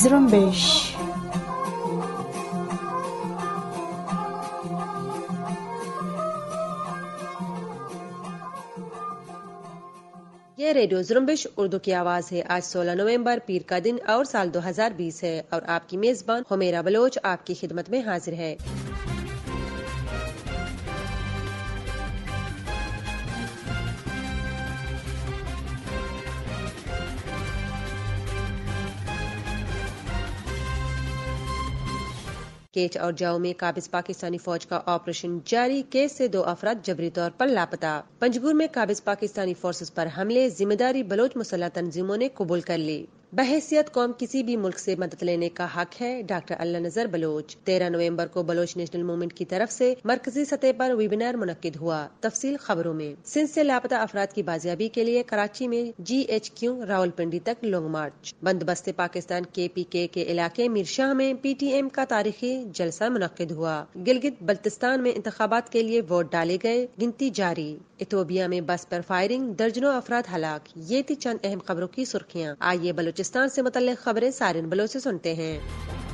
Zrumbish. Radio जुम्बिश Urdu की आवाज़ है आज 16 नवंबर पीर का दिन और साल 2020 है और आपकी मेज़बान होमेरा बलोच आपकी खिदमत में हाजिर है केच और जाओ में काबिज पाकिस्तानी फौज का ऑपरेशन जारी केस से दो अफराद जबरी तौर पर लापता पंजगुर में काबिज पाकिस्तानी फोर्सेज पर हमले जिम्मेदारी बलोच मुसल्ला तंजीमों ने कबूल कर ली बहसियत कौम किसी भी मुल्क से मदद लेने का हक है डॉक्टर अल्ला नजर बलोच तेरह नवंबर को बलोच नेशनल मूवमेंट की तरफ से मरकजी सतह पर वेबिनार मुनद हुआ तफसील खबरों में सिंध से लापता अफराद की बाजियाबी के लिए कराची में जी एच क्यू रावलपिंडी तक लॉन्ग मार्च बंदोबस्त पाकिस्तान के पी के के इलाके शाह में पी टी एम का तारीखी जलसा मुनद हुआ गिलगित बल्तिस्तान में इंतबात के लिए वोट डाले गए गिनती जारी इथोबिया में बस पर फायरिंग दर्जनों अफराद हलाक ये थी चंद अहम खबरों की सुर्खियाँ आइए बलूचिस्तान ऐसी मुतल खबरें सारे बलोच ऐसी सुनते हैं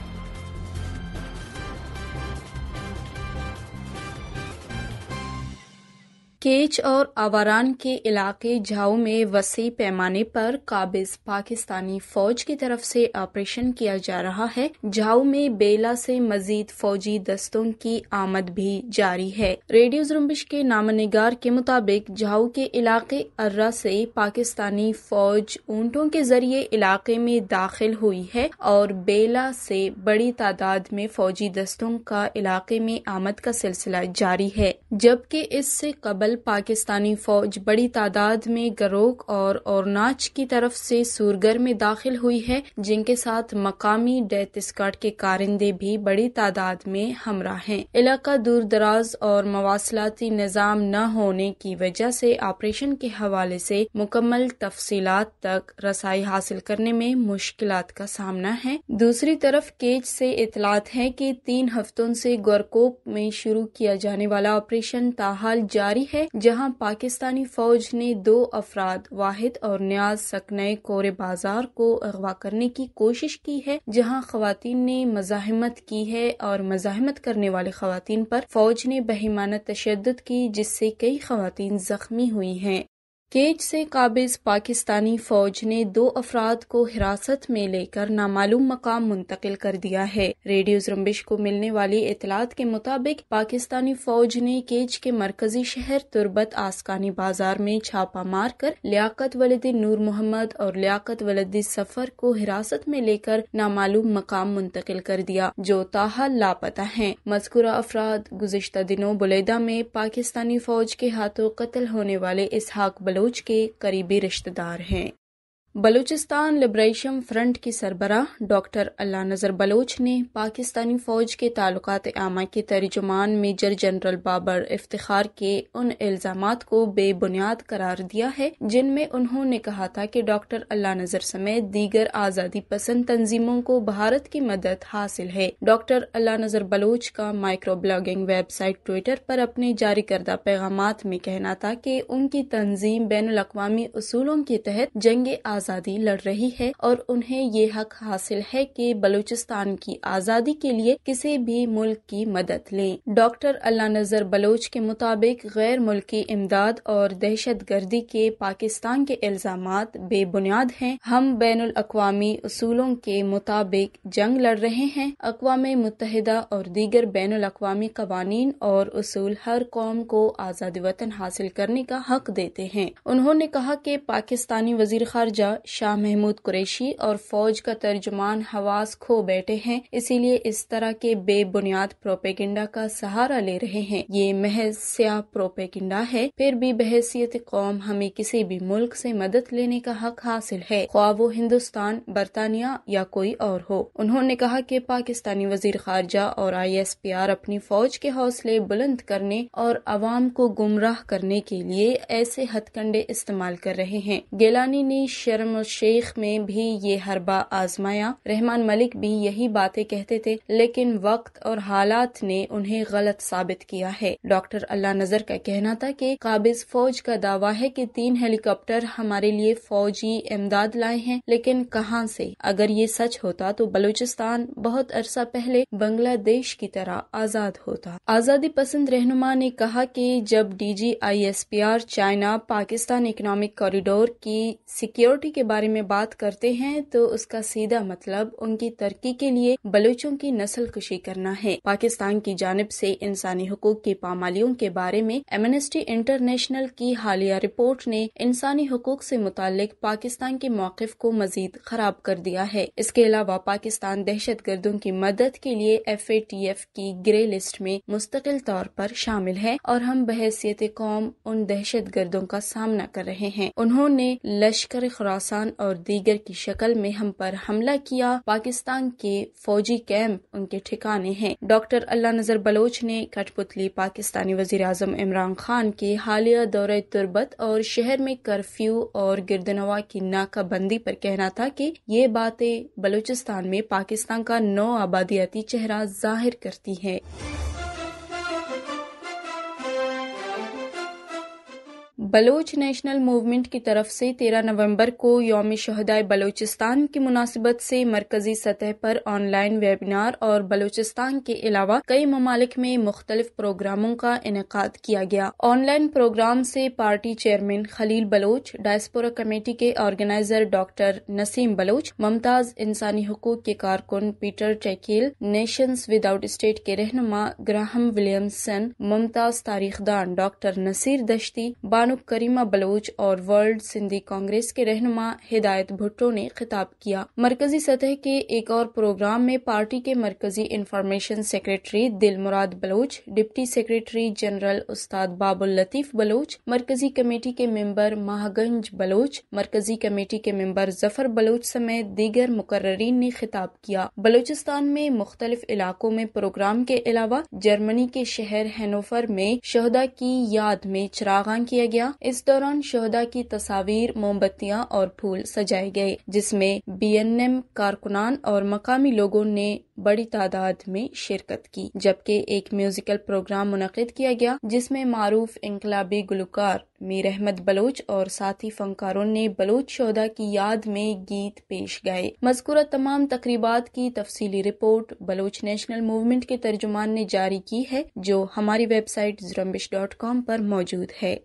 केच और आवारान के इलाके झाऊ में वसी पैमाने पर काबिज पाकिस्तानी फौज की तरफ से ऑपरेशन किया जा रहा है झाऊ में बेला से मजीद फौजी दस्तों की आमद भी जारी है रेडियो जुम्बिश के नामनिगार के मुताबिक झाऊ के इलाके अर्रा से पाकिस्तानी फौज ऊंटों के जरिए इलाके में दाखिल हुई है और बेला से बड़ी तादाद में फौजी दस्तों का इलाके में आमद का सिलसिला जारी है जबकि इससे कबल अवल पाकिस्तानी फौज बड़ी तादाद में गरोक और औरनाच की तरफ से सूरगर में दाखिल हुई है जिनके साथ मकामी डेथ स्कॉट के कारिंदे भी बड़ी तादाद में हमरा हैं इलाका दूर दराज और मवासलाती निज़ाम न होने की वजह से ऑपरेशन के हवाले से मुकम्मल तफसीलात तक रसाई हासिल करने में मुश्किल का सामना है दूसरी तरफ केज से इतलात है कि तीन हफ्तों से गोरकोप में शुरू किया जाने वाला ऑपरेशन ताहाल जारी है है जहां पाकिस्तानी फौज ने दो अफराद वाहिद और न्याज सकने कोरे बाजार को अगवा करने की कोशिश की है जहां खातन ने मजाहमत की है और मजाहमत करने वाले खातन पर फौज ने बहिमाना तशद की जिससे कई खातन जख्मी हुई हैं केज से काबिज पाकिस्तानी फौज ने दो अफराद को हिरासत में लेकर नामालूम मकाम मुंतकिल कर दिया है रेडियो जुम्बिश को मिलने वाली इतलात के मुताबिक पाकिस्तानी फौज ने केज के मरकजी शहर तुरबत आसकानी बाजार में छापा मार कर लियाकत वलदी नूर मोहम्मद और लियाकत वलदी सफर को हिरासत में लेकर नामालूम मकाम मुंतकिल कर दिया जो ताहल लापता है मजकूरा अफराद गुजशत दिनों बुलेदा में पाकिस्तानी फौज के हाथों कत्ल होने वाले इसहाक बल बलोच के करीबी रिश्तेदार हैं बलूचिस्तान लिबरेशन फ्रंट की सरबरा डॉक्टर अल्लाह नज़र बलोच ने पाकिस्तानी फ़ौज के ताल्लुकात आमा के तर्जुमान मेजर जनरल बाबर इफ्तार के उन इल्ज़ाम को बेबुनियाद करार दिया है जिनमें उन्होंने कहा था कि डॉक्टर अल्लाह नज़र समेत दीगर आज़ादी पसंद तंजीमों को भारत की मदद हासिल है डॉक्टर अल्लाह नज़र बलोच का माइक्रो ब्लॉगिंग वेबसाइट ट्विटर पर अपने जारी करदा पैगाम में कहना था कि उनकी तंजीम बैन अवी असूलों के तहत जंग आज़ाद आज़ादी लड़ रही है और उन्हें ये हक हासिल है कि बलूचिस्तान की आज़ादी के लिए किसी भी मुल्क की मदद लें डॉक्टर अल्लाह नजर बलोच के मुताबिक गैर मुल्की इमदाद और दहशत गर्दी के पाकिस्तान के इल्ज़ाम बेबुनियाद हैं हम बैन अवी असूलों के मुताबिक जंग लड़ रहे हैं अकवा मुतहदा और दीगर बैन अवी कवानी और असूल हर कौम को आज़ाद वतन हासिल करने का हक देते हैं उन्होंने कहा कि पाकिस्तानी वजीर खारजा शाह महमूद कुरैशी और फौज का तर्जमान हवास खो बैठे हैं इसीलिए इस तरह के बेबुनियाद प्रोपेगेंडा का सहारा ले रहे हैं ये महज स्या प्रोपेगेंडा है फिर भी बहसियत कौम हमें किसी भी मुल्क से मदद लेने का हक हासिल है ख्वा वो हिंदुस्तान बरतानिया या कोई और हो उन्होंने कहा कि पाकिस्तानी वजीर खारजा और आई एस पी आर अपनी फौज के हौसले बुलंद करने और अवाम को गुमराह करने के लिए ऐसे हथकंडे इस्तेमाल कर रहे हैं गेलानी ने शर शेख में भी ये हरबा आजमाया रहमान मलिक भी यही बातें कहते थे लेकिन वक्त और हालात ने उन्हें गलत साबित किया है डॉक्टर अल्लाह नजर का कहना था कि काबिज फौज का दावा है कि तीन हेलीकॉप्टर हमारे लिए फौजी इमदाद लाए हैं लेकिन कहाँ से अगर ये सच होता तो बलूचिस्तान बहुत अरसा पहले बांग्लादेश की तरह आजाद होता आजादी पसंद रहनुमा ने कहा कि जब D G I S P R China Pakistan economic corridor की सिक्योरिटी पार्टी के बारे में बात करते हैं तो उसका सीधा मतलब उनकी तरक्की के लिए बलूचों की नस्ल कुशी करना है पाकिस्तान की जानब से इंसानी हकूक की पामालियों के बारे में एमनेस्टी इंटरनेशनल की हालिया रिपोर्ट ने इंसानी हकूक से मुतालिक पाकिस्तान के मौकफ़ को मजीद खराब कर दिया है इसके अलावा पाकिस्तान दहशत गर्दों की मदद के लिए एफ ए टी एफ की ग्रे लिस्ट में मुस्तकिल तौर पर शामिल है और हम बहसीत कौम उन दहशत गर्दों का सामना कर रहे हैं उन्होंने लश्कर खरा खुरासान और दीगर की शक्ल में हम पर हमला किया पाकिस्तान के फौजी कैंप उनके ठिकाने हैं डॉक्टर अल्लाह नजर बलोच ने कठपुतली पाकिस्तानी वजीर अजम इमरान खान के हालिया दौरे तुरबत और शहर में कर्फ्यू और गिरदनवा की नाकाबंदी पर कहना था कि ये बातें बलूचिस्तान में पाकिस्तान का नौ आबादियाती चेहरा जाहिर करती है बलोच नेशनल मूवमेंट की तरफ से 13 नवंबर को योम शहदाय बलोचिस्तान की मुनासिबत से मरकजी सतह पर ऑनलाइन वेबिनार और बलोचिस्तान के अलावा कई ममालिक में मुख्तलिफ प्रोग्रामों का इनका किया गया ऑनलाइन प्रोग्राम से party chairman Khalil Baloch diaspora committee के ऑर्गेनाइजर डॉक्टर नसीम बलोच ममताज इंसानी हकूक के कारकुन पीटर चैकील नेशंस विदाउट स्टेट के रहनुमा ग्राहम विलियमसन ममताज तारीखदान डॉक्टर नसीर दश्ती बानु जनाब करीमा बलोच और वर्ल्ड सिंधी कांग्रेस के रहनुमा हिदायत भुट्टो ने खिताब किया मरकजी सतह के एक और प्रोग्राम में पार्टी के मरकजी information secretary Dil Murad Baloch deputy secretary general उस्ताद बाबुल लतीफ बलोच मरकजी कमेटी के मेंबर महागंज बलोच मरकजी कमेटी के मेंबर जफर बलोच समेत दीगर मुकर्रीन ने खिताब किया बलोचिस्तान में मुख्तलिफ इलाकों में प्रोग्राम के अलावा जर्मनी के शहर हैनोफर में शहदा की याद में चिरागान किया गया किया इस दौरान शोहदा की तस्वीर मोमबत्तियां और फूल सजाए गए जिसमें बीएनएम कारकुनान और मकामी लोगों ने बड़ी तादाद में शिरकत की जबकि एक म्यूजिकल प्रोग्राम मुनद किया गया जिसमें मारूफ इनकलाबी गुलकार मीर अहमद बलोच और साथी फनकारों ने बलोच शोदा की याद में गीत पेश गाए मजकूरा तमाम तकरीबात की तफसीली रिपोर्ट बलोच नेशनल मूवमेंट के तर्जुमान ने जारी की है जो हमारी वेबसाइट जुरम्बिश डॉट कॉम पर मौजूद है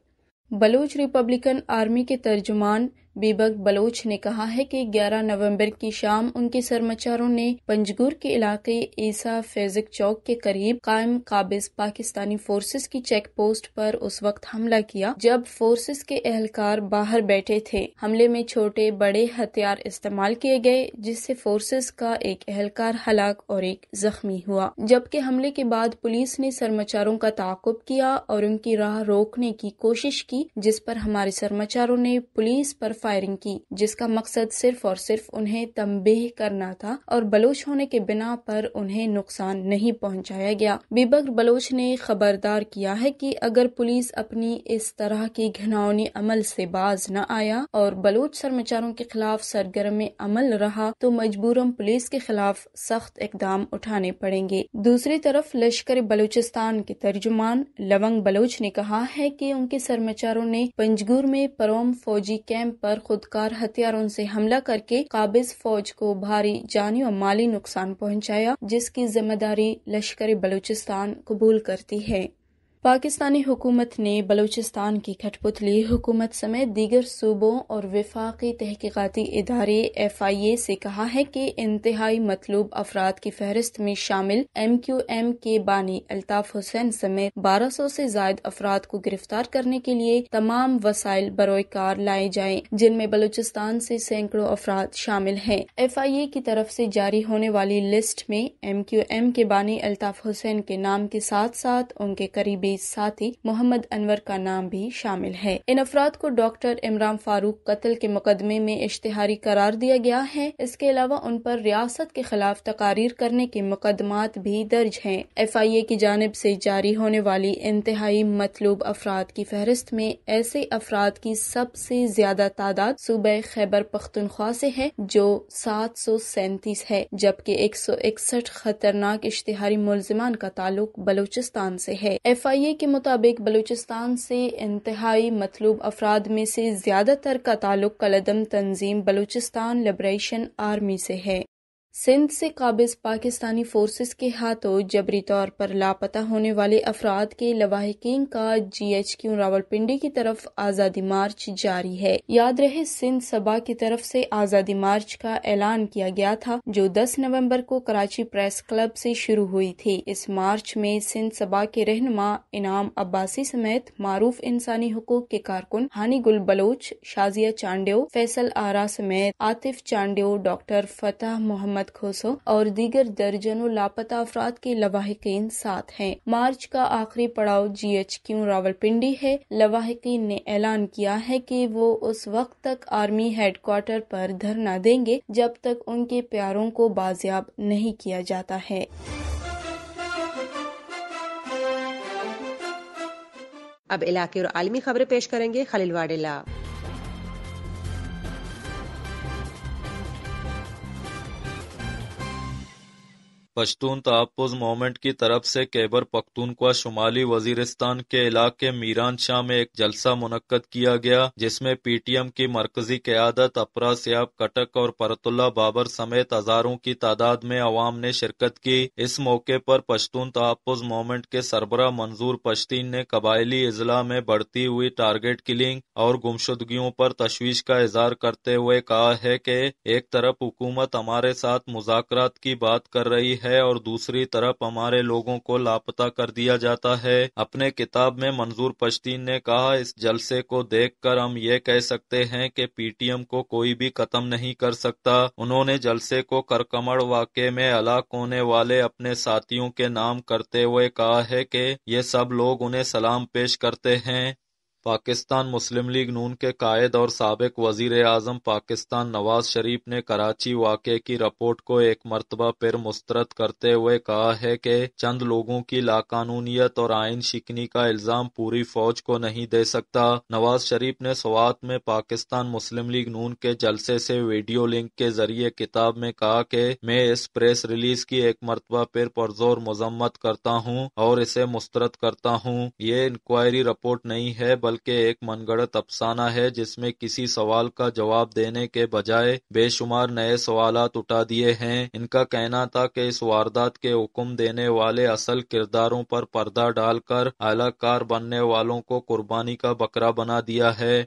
बलोच रिपब्लिकन आर्मी के तर्जुमान बीबक बलोच ने कहा है कि 11 नवंबर की शाम उनके सरमाचारों ने पंजगुर के इलाके ईसा फैजिक चौक के करीब कायम काबिज पाकिस्तानी फोर्सेस की चेक पोस्ट पर उस वक्त हमला किया जब फोर्सेस के एहलकार बाहर बैठे थे हमले में छोटे बड़े हथियार इस्तेमाल किए गए जिससे फोर्सेस का एक एहलकार हलाक और एक जख्मी हुआ जबकि हमले के बाद पुलिस ने सरमाचारों का ताकुब किया और उनकी राह रोकने की कोशिश की जिस पर हमारे सरमाचारों ने पुलिस पर फायरिंग की जिसका मकसद सिर्फ और सिर्फ उन्हें तमबेह करना था और बलोच होने के बिना पर उन्हें नुकसान नहीं पहुंचाया गया बीबक बलोच ने खबरदार किया है कि अगर पुलिस अपनी इस तरह की घनौनी अमल से बाज न आया और बलोच कर्मचारों के खिलाफ सरगर्म में अमल रहा तो मजबूरन पुलिस के खिलाफ सख्त इकदाम उठाने पड़ेंगे दूसरी तरफ लश्कर बलूचिस्तान के तर्जुमान लवंग बलोच ने कहा है कि उनके कर्मचारों ने पंजगुर में परोम फौजी कैंप पर पर खुदकार हथियारों से हमला करके काबिज फौज को भारी जानी और माली नुकसान पहुंचाया जिसकी जिम्मेदारी लश्कर बलूचिस्तान कबूल करती है पाकिस्तानी हुकूमत ने बलूचिस्तान की खटपुतली हुकूमत समेत दीगर सूबों और विफाकी तहकीकती इदारे एफ आई ए से कहा है कि इंतहाई मतलूब अफराद की फहरिस्त में शामिल एम क्यू एम के बानी अल्ताफ हुसैन समेत बारह सौ से जायद अफराद को गिरफ्तार करने के लिए तमाम वसाइल बरोए कार लाए जाए जिनमें बलूचिस्तान से सैकड़ों अफराद शामिल हैं एफ आई ए की तरफ से जारी होने वाली लिस्ट में एम क्यू एम के बानी अल्ताफ हुसैन के नाम के साथ साथ उनके करीबी मरीज साथी मोहम्मद अनवर का नाम भी शामिल है इन अफराद को डॉक्टर इमरान फारूक कत्ल के मुकदमे में इश्तेहारी करार दिया गया है इसके अलावा उन पर रियासत के खिलाफ तकारीर करने के मुकदमात भी दर्ज हैं एफ आई ए की जानब से जारी होने वाली इंतहाई मतलूब अफराद की फहरिस्त में ऐसे अफराद की सबसे ज्यादा तादाद सूबह खैबर पख्तनख्वा से है जो सात सौ सैंतीस है जबकि एक सौ इकसठ खतरनाक इश्तहारी मुलजमान का ताल्लुक बलूचिस्तान से है एफ आई ए के मुताबिक बलूचिस्तान से इंतहाई मतलूब अफराद में से ज़्यादातर का ताल्लुक कलदम तंजीम बलूचिस्तान लिब्रेशन आर्मी से है सिंध से काबिज पाकिस्तानी फोर्सेस के हाथों जबरी तौर पर लापता होने वाले अफराद के लवाहकिन का जी एच क्यू रावलपिंडी की तरफ आज़ादी मार्च जारी है याद रहे सिंध सभा की तरफ से आज़ादी मार्च का ऐलान किया गया था जो 10 नवंबर को कराची प्रेस क्लब से शुरू हुई थी इस मार्च में सिंध सभा के रहनमा इनाम अब्बासी समेत मारूफ इंसानी हकूक के कारकुन हानी गुल बलोच शाजिया चांडियो फैसल आरा समेत आतिफ चांडियो डॉक्टर फतेह मोहम्मद मोहम्मद खोसो और दीगर दर्जनों लापता अफराद के लवाहकिन साथ हैं मार्च का आखिरी पड़ाव जी एच क्यू रावलपिंडी है लवाहकिन ने ऐलान किया है कि वो उस वक्त तक आर्मी हेडक्वार्टर पर धरना देंगे जब तक उनके प्यारों को बाजियाब नहीं किया जाता है अब इलाके और आलमी खबरें पेश करेंगे खलील वाडेला पश्तून तहफ़्फ़ुज मोमेंट की तरफ से खैबर पख्तूनख्वा शुमाली वजीरिस्तान के इलाके मीरान शाह में एक जलसा मुनद किया गया जिसमे पी टी एम की मरकजी क्यादत अपरा सयाब कटक और परतुल्ला बाबर समेत हजारों की तादाद में अवाम ने शिरकत की इस मौके पर पश्तून तहफ़ मूवमेंट के सरबरा मंजूर पश्तीन ने कबायली अजला में बढ़ती हुई टारगेट किलिंग और गुमशुदगियों पर तशवीश का इजहार करते हुए कहा है की एक तरफ हुकूमत हमारे साथ मुजाकर की बात कर रही है है और दूसरी तरफ हमारे लोगों को लापता कर दिया जाता है अपने किताब में मंजूर पश्तीन ने कहा इस जलसे को देखकर हम ये कह सकते हैं कि पीटीएम को कोई भी खत्म नहीं कर सकता उन्होंने जलसे को करकमड़ वाक़े में हलाक होने वाले अपने साथियों के नाम करते हुए कहा है की ये सब लोग उन्हें सलाम पेश करते हैं पाकिस्तान मुस्लिम लीग नून के कायद और सबक वजीर अजम पाकिस्तान नवाज शरीफ ने कराची वाक़े की रिपोर्ट को एक मरतबा फिर मुस्तरद करते हुए कहा है कि चंद लोगों की लाकानूनीत और आयन शिकनी का इल्ज़ाम पूरी फौज को नहीं दे सकता नवाज शरीफ ने सवात में पाकिस्तान मुस्लिम लीग नून के जलसे से वीडियो लिंक के जरिए किताब में कहा कि मैं इस प्रेस रिलीज की एक मरतबा फिर पुरजोर मजम्मत करता हूँ और इसे मुस्तरद करता हूँ ये इंक्वायरी रिपोर्ट नहीं है बल्कि बल्कि एक मनगढ़ंत अफसाना है जिसमें किसी सवाल का जवाब देने के बजाय बेशुमार नए सवाल उठा दिए हैं इनका कहना था कि इस वारदात के हुक्म देने वाले असल किरदारों पर पर्दा डालकर आलाकार बनने वालों को कुर्बानी का बकरा बना दिया है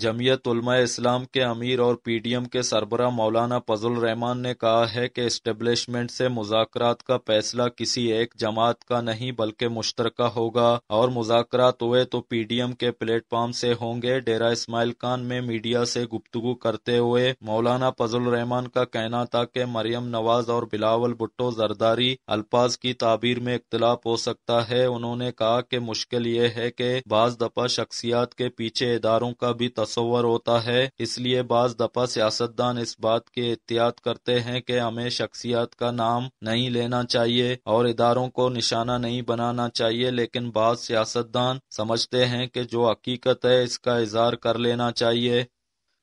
जमीयत उलमा इस्लाम के अमीर और पीडीएम के सरबरा मौलाना फजल रहमान ने कहा है कि इस्टेब्लिशमेंट से मुजाकरात का फैसला किसी एक जमात का नहीं बल्कि मुश्तर होगा और मुजाकरात हुए तो पी डी एम के प्लेटफॉर्म से होंगे डेरा इस्माइल खान में मीडिया से गुफ्तगु करते हुए मौलाना फजल रहमान का कहना था कि मरियम नवाज और बिलावल भुट्टो जरदारी अल्फाज की ताबीर में इख्तलाफ हो सकता है उन्होंने कहा कि मुश्किल ये है कि बाज दफा शख्सियात के पीछे इदारों का भी तस्वर होता है इसलिए बाज दफा सियासतदान इस बात के एहतियात करते हैं कि हमें शख्सियात का नाम नहीं लेना चाहिए और इदारों को निशाना नहीं बनाना चाहिए लेकिन बाज सियासतदान समझते हैं कि जो हकीकत है इसका इजहार कर लेना चाहिए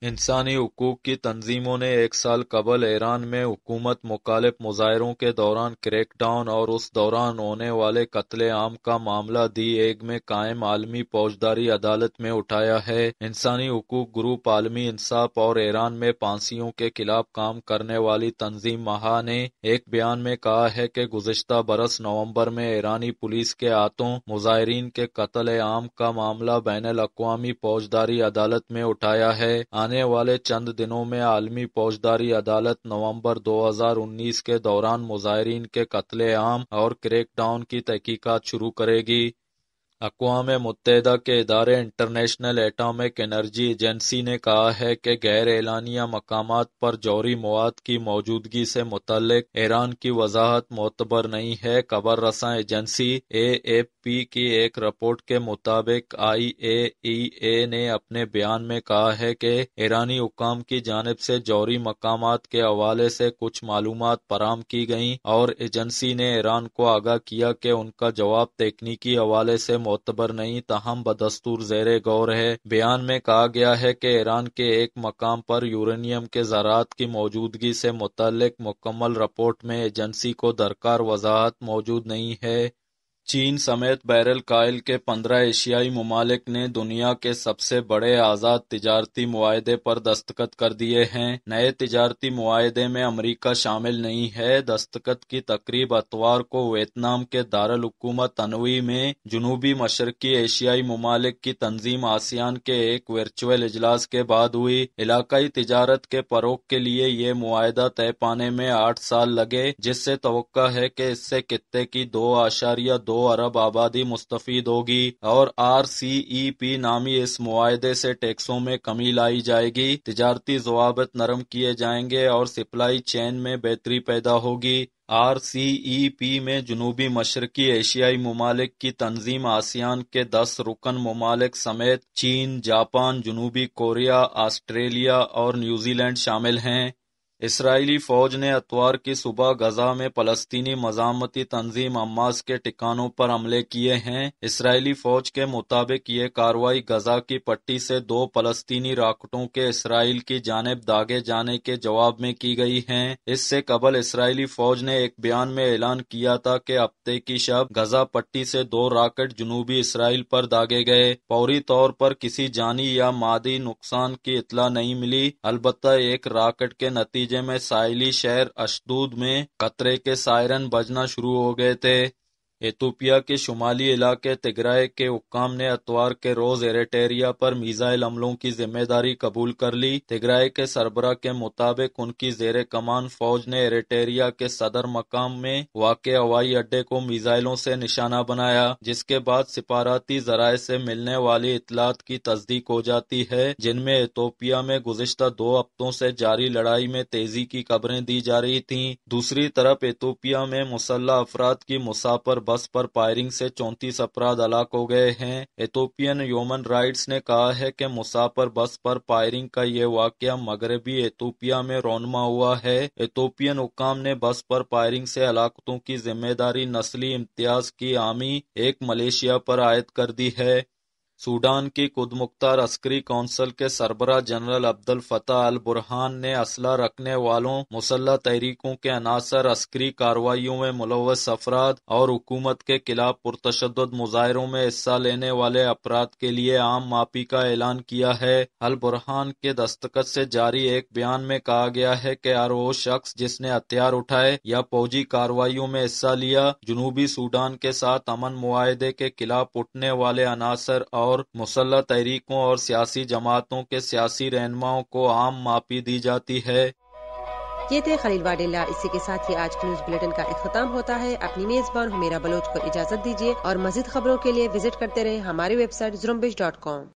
इंसानी हकूक की तंजीमों ने एक साल कबल ईरान में हुकूमत मुखालिफ मुजाहरों के दौरान क्रैकडाउन और उस दौरान होने वाले कत्लेआम का मामला दी एग में कायम आलमी फौजदारी अदालत में उठाया है इंसानी हुकूक ग्रुप आलमी इंसाफ और ईरान में फांसियों के खिलाफ काम करने वाली तंजीम महा ने एक बयान में कहा है की गुजशत बरस नवम्बर में ईरानी पुलिस के हाथों मुजाहरीन के कत्ल आम का मामला बैन अवी फौजदारी अदालत में उठाया है आने वाले चंद दिनों में आलमी फौजदारी अदालत नवंबर 2019 के दौरान मुजाहरीन के कत्लेआम और क्रैकडाउन की तहकीकात शुरू करेगी अकवाम मुत्तहदा के इदारे इंटरनेशनल एटामिक एनर्जी एजेंसी ने कहा है कि गैर एलानिया मकाम पर जौहरी मवाद की मौजूदगी से मुतल ईरान की वजाहत मोतबर नहीं है खबर रसा एजेंसी ए एफ पी की एक रिपोर्ट के मुताबिक आई ए ई ए ने अपने बयान में कहा है कि ईरानी हुकाम की जानब से जौहरी मकाम के हवाले से कुछ मालूम फराम की गई और एजेंसी ने ईरान को आगाह किया कि उनका जवाब तकनीकी हवाले से मोतबर नहीं तहम बदस्तूर जेर गौर है बयान में कहा गया है कि ईरान के एक मकाम पर यूरेनियम के ज़रात की मौजूदगी से मुतल मुकम्मल रिपोर्ट में एजेंसी को दरकार वजाहत मौजूद नहीं है चीन समेत बैरल ऑयल के पंद्रह एशियाई ममालिक ने दुनिया के सबसे बड़े आज़ाद तजारती माहदे पर दस्तखत कर दिए हैं नए तजारती माहदे में अमरीका शामिल नहीं है दस्तखत की तकरीब अतवार को वियतनाम के दारकूमत तनवी में जनूबी मशरकी एशियाई ममालिक की तंजीम आसियान के एक वर्चुअल इजलास के बाद हुई इलाकई तजारत के फ़रोग के लिए ये माहदा तय पाने में आठ साल लगे जिससे तो है कि इससे खत्ते की दो आशारिया दो अरब आबादी मुस्तफीद होगी और आर सी ई पी नामी इस मुआदे से टैक्सों में कमी लाई जाएगी तजारती जवाबत नरम किए जाएंगे और सप्लाई चैन में बेहतरी पैदा होगी आर सी ई पी में जनूबी मशरकी एशियाई ममालिक की तंजीम आसियान के दस रुकन ममालिक समेत चीन जापान जनूबी कोरिया ऑस्ट्रेलिया और न्यूजीलैंड शामिल हैं इसराइली फौज ने अतवार की सुबह गजा में फलस्तीनी मजामती तंजीम अम्मास के ठिकानों पर हमले किए हैं इसराइली फौज के मुताबिक ये कार्रवाई गजा की पट्टी से दो फलस्तीनी राकेटों के इसराइल की जानब दागे जाने के जवाब में की गई है इससे कबल इसराइली फौज ने एक बयान में ऐलान किया था कि हफ्ते की शब गजा पट्टी से दो राकेट जनूबी इसराइल पर दागे गए फौरी तौर पर किसी जानी या मादी नुकसान की इतला नहीं मिली अलबत् एक राकेट के नतीजे नतीजे में साइली शहर अशदूद में खतरे के सायरन बजना शुरू हो गए थे एथोपिया के शुमाली इलाके तिग्राय के हुक्काम ने अतवार के रोज एरेटेरिया पर मिजाइल हमलों की जिम्मेदारी कबूल कर ली तिग्राय के सरबरा के मुताबिक उनकी जेर कमान फौज ने एरेटेरिया के सदर मकाम में वाक हवाई अड्डे को मिजाइलों से निशाना बनाया जिसके बाद सिपाराती जराये से मिलने वाली इतलात की तस्दीक हो जाती है जिनमें एथोपिया में गुजशत दो हफ्तों से जारी लड़ाई में तेजी की खबरें दी जा रही थी दूसरी तरफ एथोपिया में मुसल्ह अफराद की मुसाफर बस पर फायरिंग से चौंतीस अपराध हलाक हो गए हैं एथोपियन ह्यूमन राइट्स ने कहा है कि मुसाफर बस पर फायरिंग का ये वाक्य मगरबी एथोपिया में रोनमा हुआ है एथोपियन हुकाम ने बस पर फायरिंग से हलाकतों की जिम्मेदारी नस्ली इम्तियाज की आमी एक मलेशिया पर आयद कर दी है सूडान की खुदमुख्तार अस्करी कौंसिल के सरबरा general Abdel Fattah al Burhan ने असला रखने वालों मुसल्ला तहरीकों के अनासर अस्करी कार्रवाई में मुलवस अफराद और हुकूमत के खिलाफ पुरतशद मुजाहरों में हिस्सा लेने वाले अफराद के लिए आम माफी का ऐलान किया है अल बुरहान के दस्तखत से जारी एक बयान में कहा गया है कि हर वो शख्स जिसने हथियार उठाए या फौजी कार्रवाई में हिस्सा लिया जुनूबी सूडान के साथ अमन मुआदे के खिलाफ उठने वाले अनासर और और मुसल्ह तहरीकों और सियासी जमातों के सियासी रहनुमाओं को आम माफी दी जाती है ये थे खलील वाडेला इसी के साथ ही आज न्यूज बुलेटिन का अख्ताम होता है अपनी मेजबान हमेरा बलोच को इजाजत दीजिए और मजीद खबरों के लिए विजिट करते रहे हमारी वेबसाइट जुम्बिश डॉट कॉम